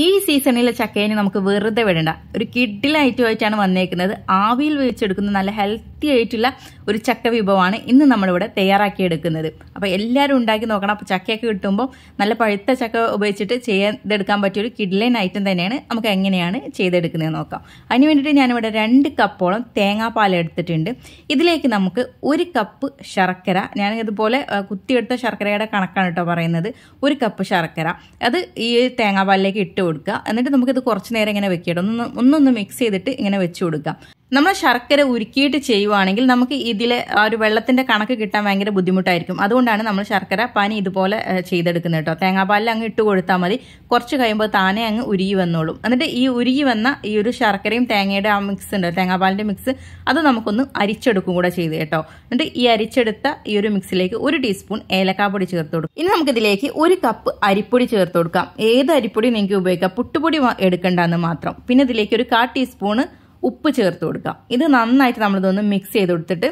ഈ സീസണിലെ ചക്കേനെ നമുക്ക് വെറുതെ വിടണ്ട ഒരു കിഡിൽ ആയിട്ടാണ് വന്നേക്കുന്നത് ആവിയിൽ വെച്ചെടുക്കുന്ന നല്ല ഹെൽത്തി ആയിട്ടുള്ള ഒരു ചക്ക വിഭവമാണ് ഇന്ന് നമ്മളിവിടെ തയ്യാറാക്കിയെടുക്കുന്നത് അപ്പോൾ എല്ലാവരും ഉണ്ടാക്കി നോക്കണം അപ്പോൾ ചക്കയൊക്കെ കിട്ടുമ്പോൾ നല്ല പഴുത്ത ചക്ക ഉപയോഗിച്ചിട്ട് ചെയ്തെടുക്കാൻ പറ്റിയ ഒരു കിഡ്ലൈൻ ഐറ്റം തന്നെയാണ് നമുക്ക് എങ്ങനെയാണ് ചെയ്തെടുക്കുന്നത് നോക്കാം അതിന് വേണ്ടിയിട്ട് ഞാനിവിടെ രണ്ട് കപ്പോളം തേങ്ങാപ്പാൽ എടുത്തിട്ടുണ്ട് ഇതിലേക്ക് നമുക്ക് ഒരു കപ്പ് ശർക്കര ഞാൻ ഇതുപോലെ കുത്തിയെടുത്ത ശർക്കരയുടെ കണക്കാണ് കേട്ടോ പറയുന്നത് ഒരു കപ്പ് ശർക്കര അത് ഈ തേങ്ങാപ്പാലിലേക്ക് ഇട്ട് കൊടുക്കുക എന്നിട്ട് നമുക്കിത് കുറച്ച് നേരം ഇങ്ങനെ വെക്കുക ഒന്ന് ഒന്നൊന്ന് മിക്സ് ചെയ്തിട്ട് ഇങ്ങനെ വെച്ച് കൊടുക്കുക നമ്മൾ ശർക്കര ഉരുക്കിയിട്ട് ചെയ്യുവാണെങ്കിൽ നമുക്ക് ഇതിലെ ആ ഒരു വെള്ളത്തിൻ്റെ കണക്ക് കിട്ടാൻ ഭയങ്കര ബുദ്ധിമുട്ടായിരിക്കും അതുകൊണ്ടാണ് നമ്മൾ ശർക്കര പനി ഇതുപോലെ ചെയ്തെടുക്കുന്നത് കേട്ടോ തേങ്ങാപാലിൽ അങ്ങ് ഇട്ട് കൊടുത്താൽ മതി കുറച്ച് കഴിയുമ്പോൾ താനെ അങ്ങ് ഉരുകി വന്നോളും എന്നിട്ട് ഈ ഉരുകി വന്ന ഈ ഒരു ശർക്കരയും തേങ്ങയുടെ ആ മിക്സ് ഉണ്ട് തേങ്ങാപ്പാലിൻ്റെ മിക്സ് അത് നമുക്കൊന്ന് അരിച്ചെടുക്കും കൂടെ ചെയ്ത് കേട്ടോ എന്നിട്ട് ഈ അരിച്ചെടുത്ത ഈ ഒരു മിക്സിലേക്ക് ഒരു ടീസ്പൂൺ ഏലക്കാപ്പൊടി ചേർത്ത് കൊടുക്കും ഇനി നമുക്കിതിലേക്ക് ഒരു കപ്പ് അരിപ്പൊടി ചേർത്ത് കൊടുക്കാം ഏത് അരിപ്പൊടി നിങ്ങൾക്ക് ഉപയോഗിക്കാം പുട്ടുപൊടി എടുക്കേണ്ടെന്ന് മാത്രം പിന്നെ ഇതിലേക്ക് ഒരു കാ ടീസ്പൂണ് ഉപ്പ് ചേർത്ത് കൊടുക്കാം ഇത് നന്നായിട്ട് നമ്മളിതൊന്ന് മിക്സ് ചെയ്ത് കൊടുത്തിട്ട്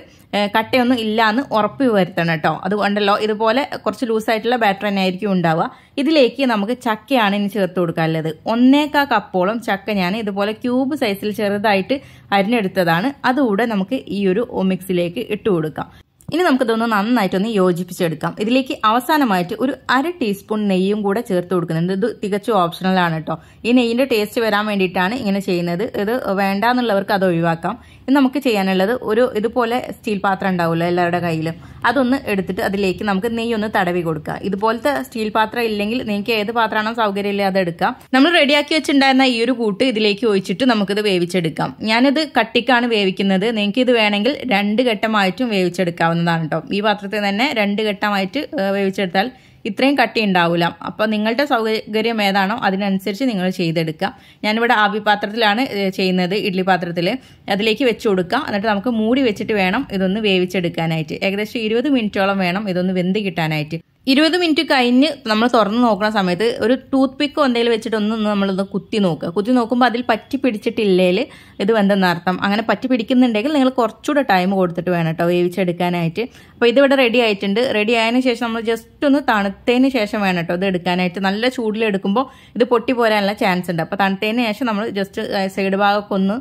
കട്ടയൊന്നും എന്ന് ഉറപ്പ് വരുത്തണം കേട്ടോ അതുകൊണ്ടല്ലോ ഇതുപോലെ കുറച്ച് ലൂസായിട്ടുള്ള ബാറ്റർ തന്നെ ആയിരിക്കും ഉണ്ടാവുക ഇതിലേക്ക് നമുക്ക് ചക്കയാണ് ഇനി ചേർത്ത് കൊടുക്കാനുള്ളത് ഒന്നേക്കാ കപ്പോളം ചക്ക ഞാൻ ഇതുപോലെ ക്യൂബ് സൈസിൽ ചെറുതായിട്ട് അരിഞ്ഞെടുത്തതാണ് അതുകൂടെ നമുക്ക് ഈ ഒരു മിക്സിലേക്ക് ഇട്ട് കൊടുക്കാം ഇനി നമുക്കിതൊന്ന് നന്നായിട്ടൊന്ന് യോജിപ്പിച്ചെടുക്കാം ഇതിലേക്ക് അവസാനമായിട്ട് ഒരു അര ടീസ്പൂൺ നെയ്യും കൂടെ ചേർത്ത് കൊടുക്കുന്നുണ്ട് ഇത് തികച്ചും ഓപ്ഷണലാണ് കേട്ടോ ഈ നെയ്യിൻ്റെ ടേസ്റ്റ് വരാൻ വേണ്ടിയിട്ടാണ് ഇങ്ങനെ ചെയ്യുന്നത് ഇത് വേണ്ട എന്നുള്ളവർക്ക് അത് ഒഴിവാക്കാം ഇത് നമുക്ക് ചെയ്യാനുള്ളത് ഒരു ഇതുപോലെ സ്റ്റീൽ പാത്രം ഉണ്ടാവുമല്ലോ എല്ലാവരുടെ കയ്യിലും അതൊന്ന് എടുത്തിട്ട് അതിലേക്ക് നമുക്ക് നെയ്യൊന്ന് തടവി കൊടുക്കുക ഇതുപോലത്തെ സ്റ്റീൽ പാത്രം ഇല്ലെങ്കിൽ നിങ്ങൾക്ക് ഏത് പാത്രമാണോ സൗകര്യം അത് എടുക്കാം നമ്മൾ റെഡിയാക്കി വെച്ചിട്ടുണ്ടായിരുന്ന ഈ ഒരു കൂട്ട് ഇതിലേക്ക് ഒഴിച്ചിട്ട് നമുക്കിത് വേവിച്ചെടുക്കാം ഞാനിത് കട്ടിക്കാണ് വേവിക്കുന്നത് നിങ്ങൾക്ക് ഇത് വേണമെങ്കിൽ രണ്ട് ഘട്ടമായിട്ടും വേവിച്ചെടുക്കാവുന്ന എടുക്കാവുന്നതാണ് കേട്ടോ ഈ പാത്രത്തിൽ തന്നെ രണ്ട് ഘട്ടമായിട്ട് വേവിച്ചെടുത്താൽ ഇത്രയും കട്ടി ഉണ്ടാവില്ല അപ്പോൾ നിങ്ങളുടെ സൗകര്യം ഏതാണോ അതിനനുസരിച്ച് നിങ്ങൾ ചെയ്തെടുക്കുക ഞാനിവിടെ ആവി പാത്രത്തിലാണ് ചെയ്യുന്നത് ഇഡ്ഡലി പാത്രത്തിൽ അതിലേക്ക് വെച്ച് കൊടുക്കുക എന്നിട്ട് നമുക്ക് മൂടി വെച്ചിട്ട് വേണം ഇതൊന്ന് വേവിച്ചെടുക്കാനായിട്ട് ഏകദേശം ഇരുപത് മിനിറ്റോളം വേണം ഇതൊന്ന് വെന്ത് കിട്ടാനായിട്ട് ഇരുപത് മിനിറ്റ് കഴിഞ്ഞ് നമ്മൾ തുറന്ന് നോക്കുന്ന സമയത്ത് ഒരു ടൂത്ത് പിക്കോ എന്തെങ്കിലും വെച്ചിട്ട് ഒന്ന് നമ്മളൊന്ന് കുത്തി നോക്കുക കുത്തി നോക്കുമ്പോൾ അതിൽ പറ്റി പിടിച്ചിട്ടില്ലെങ്കിൽ ഇത് അർത്ഥം അങ്ങനെ പറ്റി പിടിക്കുന്നുണ്ടെങ്കിൽ നിങ്ങൾ കുറച്ചുകൂടെ ടൈം കൊടുത്തിട്ട് വേണം കേട്ടോ വേവിച്ചെടുക്കാനായിട്ട് അപ്പോൾ ഇതിവിടെ റെഡി ആയിട്ടുണ്ട് റെഡി ആയതിന് ശേഷം നമ്മൾ ജസ്റ്റ് ഒന്ന് തണുത്തതിന് ശേഷം വേണം കേട്ടോ ഇത് എടുക്കാനായിട്ട് നല്ല ചൂടിൽ എടുക്കുമ്പോൾ ഇത് പൊട്ടി പോരാനുള്ള ചാൻസ് ഉണ്ട് അപ്പോൾ തണുത്തതിന് ശേഷം നമ്മൾ ജസ്റ്റ് സൈഡ് ഭാഗമൊക്കെ ഒന്ന്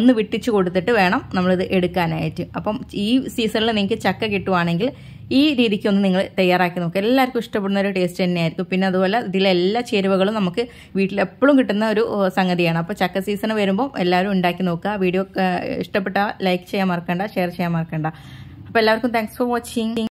ഒന്ന് വിട്ടിച്ച് കൊടുത്തിട്ട് വേണം നമ്മളിത് എടുക്കാനായിട്ട് അപ്പം ഈ സീസണിൽ നിങ്ങൾക്ക് ചക്ക കിട്ടുവാണെങ്കിൽ ഈ രീതിക്കൊന്ന് നിങ്ങൾ തയ്യാറാക്കി നോക്കുക എല്ലാവർക്കും ഇഷ്ടപ്പെടുന്ന ഒരു ടേസ്റ്റ് തന്നെയായിരിക്കും പിന്നെ അതുപോലെ ഇതിലെ എല്ലാ ചേരുവകളും നമുക്ക് വീട്ടിൽ എപ്പോഴും കിട്ടുന്ന ഒരു സംഗതിയാണ് അപ്പോൾ ചക്ക സീസൺ വരുമ്പോൾ എല്ലാവരും ഉണ്ടാക്കി നോക്കുക വീഡിയോ ഇഷ്ടപ്പെട്ടാൽ ലൈക്ക് ചെയ്യാൻ മറക്കണ്ട ഷെയർ ചെയ്യാൻ മറക്കണ്ട അപ്പോൾ എല്ലാവർക്കും താങ്ക്സ് ഫോർ വാച്ചിങ്